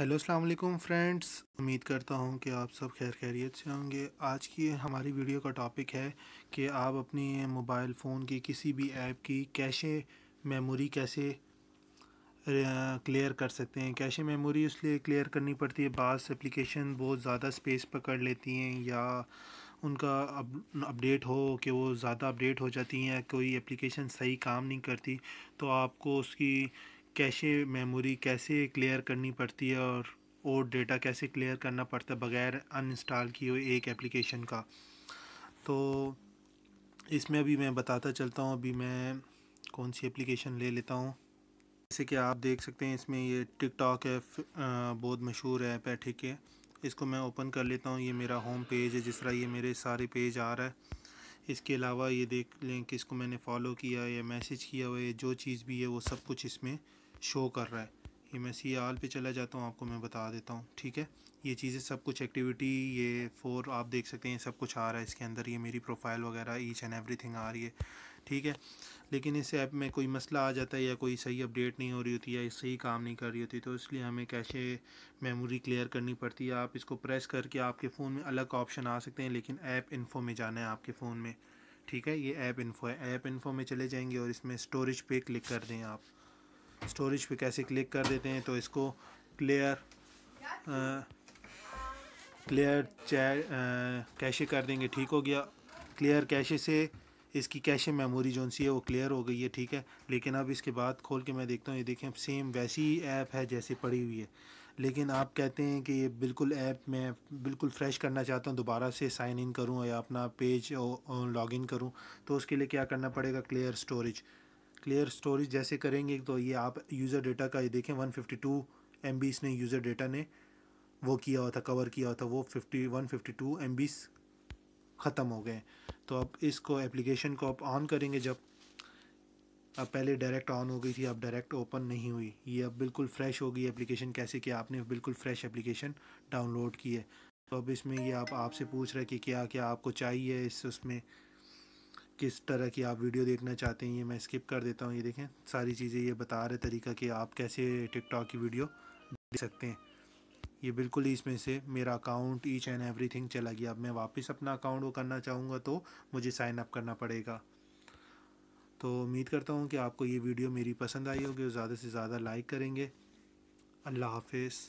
hello अस्सलाम वालेकुम friends उम्मीद करता हूँ कि आप सब खैर खैरियत से होंगे आज की हमारी वीडियो का टॉपिक है कि आप अपने मोबाइल फ़ोन की किसी भी ऐप की कैशे मेमोरी कैसे क्लियर कर सकते हैं कैशे मेमोरी इसलिए क्लियर करनी पड़ती है बास एप्लीकेशन बहुत ज़्यादा स्पेस पकड़ लेती हैं या उनका अपडेट हो कि वो ज़्यादा अपडेट हो जाती हैं कोई एप्लीकेशन सही काम नहीं करती तो आपको उसकी कैसे मेमोरी कैसे क्लियर करनी पड़ती है और और डेटा कैसे क्लियर करना पड़ता है बग़ैर अनइंस्टॉल किए हुए एक एप्लीकेशन का तो इसमें अभी मैं बताता चलता हूँ अभी मैं कौन सी एप्लीकेशन ले लेता हूँ जैसे कि आप देख सकते हैं इसमें ये टिकटॉक है बहुत मशहूर ऐप है ठीक है इसको मैं ओपन कर लेता हूँ ये मेरा होम पेज है जिस तरह ये मेरे सारे पेज आ रहा है इसके अलावा ये देख लें कि इसको मैंने फॉलो किया या मैसेज किया हुआ या जो चीज़ भी है वो सब कुछ इसमें शो कर रहा है ये मैं सी आल पे चला जाता हूँ आपको मैं बता देता हूँ ठीक है ये चीज़ें सब कुछ एक्टिविटी ये फोर आप देख सकते हैं सब कुछ आ रहा है इसके अंदर ये मेरी प्रोफाइल वगैरह ईच एंड एवरीथिंग आ रही है ठीक है लेकिन इस ऐप में कोई मसला आ जाता है या कोई सही अपडेट नहीं हो रही होती या सही काम नहीं कर रही होती तो इसलिए हमें कैसे मेमोरी क्लियर करनी पड़ती है आप इसको प्रेस करके आपके फ़ोन में अलग ऑप्शन आ सकते हैं लेकिन ऐप इन्फो में जाना है आपके फ़ोन में ठीक है ये ऐप इन्फो है ऐप इन्फो में चले जाएंगे और इसमें स्टोरेज पे क्लिक कर दें आप स्टोरेज पे कैसे क्लिक कर देते हैं तो इसको क्लियर क्लियर कैशे कर देंगे ठीक हो गया क्लियर कैशे से इसकी कैशे मेमोरी जो सी है वो क्लियर हो गई है ठीक है लेकिन अब इसके बाद खोल के मैं देखता हूँ ये देखें सेम वैसी ही ऐप है जैसे पड़ी हुई है लेकिन आप कहते हैं कि ये बिल्कुल ऐप मैं बिल्कुल फ़्रेश करना चाहता हूँ दोबारा से साइन इन करूँ या अपना पेज लॉगिन करूँ तो उसके लिए क्या करना पड़ेगा क्लियर स्टोरेज क्लियर स्टोरेज जैसे करेंगे तो ये आप यूज़र डेटा का ये देखें 152 फिफ्टी टू एम इसने यूज़र डेटा ने वो किया हुआ था कवर किया हुआ था वो 50 वन फिफ्टी ख़त्म हो गए तो अब इसको एप्लीकेशन को आप ऑन करेंगे जब अब पहले डायरेक्ट ऑन हो गई थी अब डायरेक्ट ओपन नहीं हुई ये अब बिल्कुल फ़्रेश हो गई एप्लीकेशन कैसे किया आपने बिल्कुल फ़्रेश एप्लीकेशन डाउनलोड की है तो अब इसमें ये आप आपसे पूछ रहे कि क्या क्या आपको चाहिए इस उसमें किस तरह की आप वीडियो देखना चाहते हैं ये मैं स्किप कर देता हूँ ये देखें सारी चीज़ें ये बता रहे तरीका कि आप कैसे टिकटॉक की वीडियो देख सकते हैं ये बिल्कुल ही इसमें से मेरा अकाउंट ईच एंड एवरीथिंग चला गया अब मैं वापस अपना अकाउंट वो करना चाहूँगा तो मुझे साइन अप करना पड़ेगा तो उम्मीद करता हूँ कि आपको ये वीडियो मेरी पसंद आई होगी ज़्यादा से ज़्यादा लाइक करेंगे अल्लाह हाफिज़